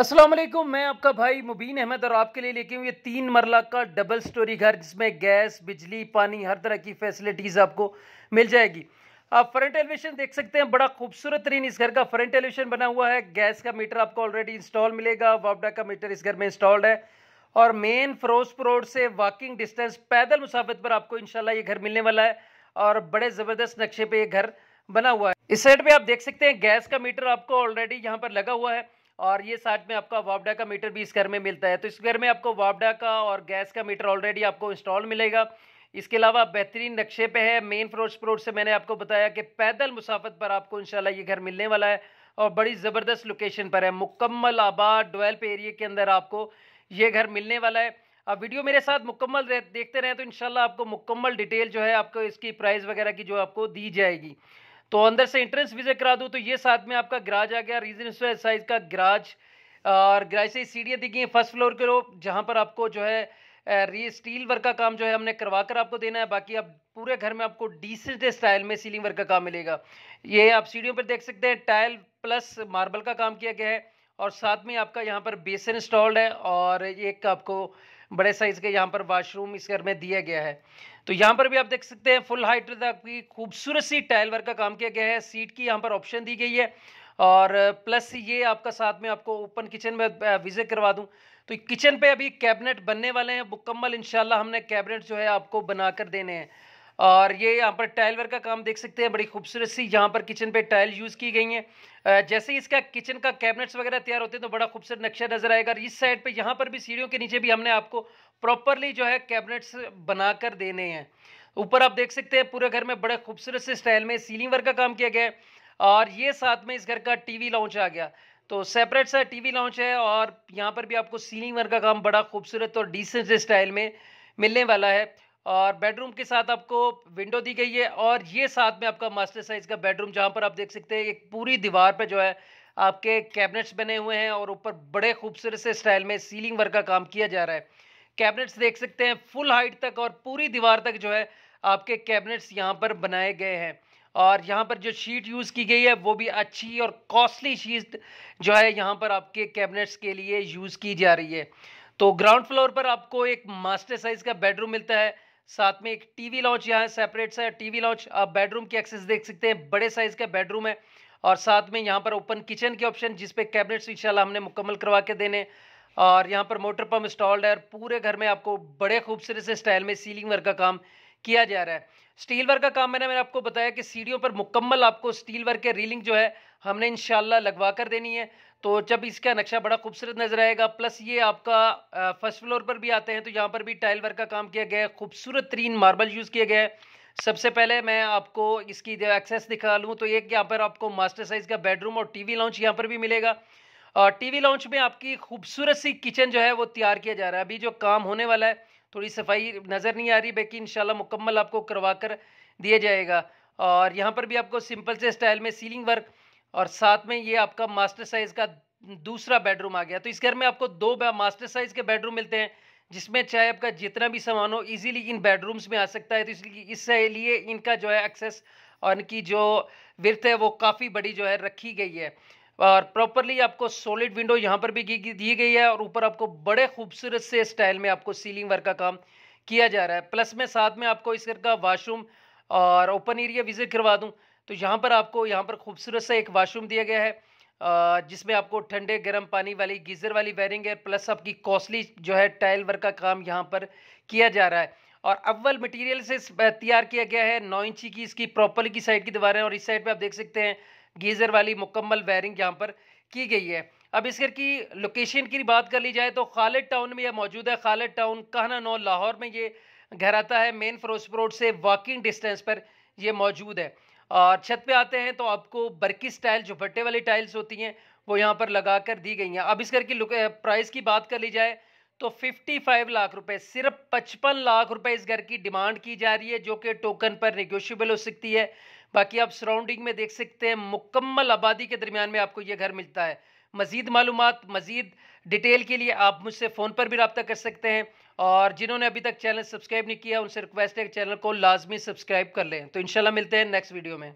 असलम मैं आपका भाई मुबीन अहमद और आपके लिए लेके हूँ ये तीन मरला का डबल स्टोरी घर जिसमें गैस बिजली पानी हर तरह की फैसिलिटीज़ आपको मिल जाएगी आप फ्रंट एलिवेशन देख सकते हैं बड़ा खूबसूरत तरीन इस घर का फ्रंट एलिवेशन बना हुआ है गैस का मीटर आपको ऑलरेडी इंस्टॉल मिलेगा वापडा का मीटर इस घर में इंस्टॉल्ड है और मेन फरोजपुर रोड से वॉकिंग डिस्टेंस पैदल मुसाफत पर आपको इनशाला ये घर मिलने वाला है और बड़े ज़बरदस्त नक्शे पर ये घर बना हुआ है इस साइड पर आप देख सकते हैं गैस का मीटर आपको ऑलरेडी यहाँ पर लगा हुआ है और ये साथ में आपका वापडा का मीटर भी इस घर में मिलता है तो इस घर में आपको वापडा का और गैस का मीटर ऑलरेडी आपको इंस्टॉल मिलेगा इसके अलावा बेहतरीन नक्शे पे है मेन फिरोजपुर रोड से मैंने आपको बताया कि पैदल मुसाफत पर आपको इंशाल्लाह ये घर मिलने वाला है और बड़ी ज़बरदस्त लोकेशन पर है मुकम्मल आबाद डोल्प एरिए के अंदर आपको ये घर मिलने वाला है अब वीडियो मेरे साथ मुकम्मल रह, देखते रहें तो इन आपको मुकम्मल डिटेल जो है आपको इसकी प्राइस वगैरह की जो आपको दी जाएगी तो अंदर से इंट्रेंस विजय करा दूँ तो ये साथ में आपका ग्राज आ गया रीजन साइज का ग्राज और ग्राज से सीढ़ियाँ दिखी हैं फर्स्ट फ्लोर के लोग जहाँ पर आपको जो है री स्टील वर्क का काम जो है हमने करवा कर आपको देना है बाकी आप पूरे घर में आपको डिसेंट स्टाइल में सीलिंग वर्क का काम मिलेगा ये आप सीढ़ियों पर देख सकते हैं टाइल प्लस मार्बल का काम किया गया है और साथ में आपका यहाँ पर बेसन इंस्टॉल्ड है और एक आपको बड़े साइज़ के यहाँ पर वाशरूम इस घर में दिया गया है तो यहाँ पर भी आप देख सकते हैं फुल हाइट तक की खूबसूरत सी टाइल वर्क का काम किया गया है सीट की यहाँ पर ऑप्शन दी गई है और प्लस ये आपका साथ में आपको ओपन किचन में विजिट करवा दूँ तो किचन पे अभी कैबिनेट बनने वाले हैं मुकम्मल इंशाल्लाह हमने कैबिनेट जो है आपको बनाकर देने हैं और ये यहाँ पर टाइल वर्क का काम देख सकते हैं बड़ी खूबसूरत सी यहाँ पर किचन पे टाइल यूज़ की गई हैं जैसे ही इसका किचन का कैबिनेट्स वगैरह तैयार होते हैं तो बड़ा खूबसूरत नक्शा नजर आएगा और इस साइड पे यहाँ पर भी सीढ़ियों के नीचे भी हमने आपको प्रॉपरली जो है कैबिनेट्स बनाकर देने हैं ऊपर आप देख सकते हैं पूरे घर में बड़े खूबसूरत से स्टाइल में सीलिंग वर्क का काम किया गया है और ये साथ में इस घर का टीवी लॉन्च आ गया तो सेपरेट सा टीवी लॉन्च है और यहाँ पर भी आपको सीलिंग वर्क का काम बड़ा खूबसूरत और डिसेंट स्टाइल में मिलने वाला है और बेडरूम के साथ आपको विंडो दी गई है और ये साथ में आपका मास्टर साइज का बेडरूम जहाँ पर आप देख सकते हैं एक पूरी दीवार पर जो है आपके कैबिनेट्स बने हुए हैं और ऊपर बड़े खूबसूरत से स्टाइल में सीलिंग वर्क का काम किया जा रहा है कैबिनेट्स देख सकते हैं फुल हाइट तक और पूरी दीवार तक जो है आपके कैबिनेट्स यहाँ पर बनाए गए हैं और यहाँ पर जो शीट यूज़ की गई है वो भी अच्छी और कॉस्टली शीट जो है यहाँ पर आपके कैबिनेट्स के लिए यूज़ की जा रही है तो ग्राउंड फ्लोर पर आपको एक मास्टर साइज़ का बेडरूम मिलता है साथ में एक टीवी लॉन्च यहाँ है सेपरेट सा टीवी लॉन्च आप बेडरूम की एक्सेस देख सकते हैं बड़े साइज़ का बेडरूम है और साथ में यहाँ पर ओपन किचन के ऑप्शन जिसपे कैबिनेट्स इंशाल्लाह हमने मुकम्मल करवा के देने और यहाँ पर मोटर पम्प इंस्टॉल्ड है और पूरे घर में आपको बड़े खूबसूरत से स्टाइल में सीलिंग वर्क का काम किया जा रहा है स्टील वर्क का काम मैंने मैंने आपको बताया कि सीढ़ियों पर मुकम्मल आपको स्टील वर्क के रीलिंग जो है हमने इन लगवा कर देनी है तो जब इसका नक्शा बड़ा खूबसूरत नज़र आएगा प्लस ये आपका फर्स्ट फ्लोर पर भी आते हैं तो यहाँ पर भी टाइल वर्क का काम किया गया है खूबसूरत तरीन मार्बल यूज़ किया गया है सबसे पहले मैं आपको इसकी एक्सेस दिखा लूँ तो एक यहाँ पर आपको मास्टर साइज़ का बेडरूम और वी लॉन्च यहाँ पर भी मिलेगा और वी लॉन्च में आपकी खूबसूरत सी किचन जो है वो तैयार किया जा रहा है अभी जो काम होने वाला है थोड़ी सफाई नज़र नहीं आ रही बाकी इन मुकम्मल आपको करवा कर दिया जाएगा और यहाँ पर भी आपको सिंपल से स्टाइल में सीलिंग वर्क और साथ में ये आपका मास्टर साइज़ का दूसरा बेडरूम आ गया तो इस घर में आपको दो मास्टर साइज़ के बेडरूम मिलते हैं जिसमें चाहे आपका जितना भी सामान हो ईजिली इन बेडरूम्स में आ सकता है तो इसलिए इसलिए इनका जो है एक्सेस और इनकी जो विरथ है वो काफ़ी बड़ी जो है रखी गई है और प्रॉपरली आपको सॉलिड विंडो यहाँ पर भी दी गई है और ऊपर आपको बड़े खूबसूरत से स्टाइल में आपको सीलिंग वर्क का काम किया जा रहा है प्लस में साथ में आपको इस घर का वाशरूम और ओपन एरिया विजिट करवा दूँ तो यहाँ पर आपको यहाँ पर खूबसूरत सा एक वाशरूम दिया गया है जिसमें आपको ठंडे गर्म पानी वाली गीज़र वाली वायरिंग है प्लस आपकी कॉस्टली जो है टाइल वर्क का काम यहाँ पर किया जा रहा है और अव्वल मटेरियल से तैयार किया गया है नौ इंची की इसकी प्रॉपर की साइड की दीवारें और इस साइड पे आप देख सकते हैं गीज़र वाली मुकम्मल वायरिंग यहाँ पर की गई है अब घर की लोकेशन की बात कर ली जाए तो खालिद टाउन में यह मौजूद है खालिद टाउन कहना नौ लाहौर में ये घर आता है मेन फरोजपुर रोड से वॉकिंग डिस्टेंस पर यह मौजूद है और छत पे आते हैं तो आपको बर्किस टाइल जो भट्टे वाली टाइल्स होती हैं वो यहाँ पर लगा कर दी गई हैं अब इस घर की प्राइस की बात कर ली जाए तो 55 लाख रुपए सिर्फ 55 लाख रुपए इस घर की डिमांड की जा रही है जो कि टोकन पर निगोशियबल हो सकती है बाकी आप सराउंडिंग में देख सकते हैं मुकम्मल आबादी के दरमियान में आपको यह घर मिलता है मज़ीद मालूम मज़ीद डिटेल के लिए आप मुझसे फ़ोन पर भी रबता कर सकते हैं और जिन्होंने अभी तक चैनल सब्सक्राइब नहीं किया उनसे रिक्वेस्ट है कि चैनल को लाजमी सब्सक्राइब कर लें तो इनशाला मिलते हैं नेक्स्ट वीडियो में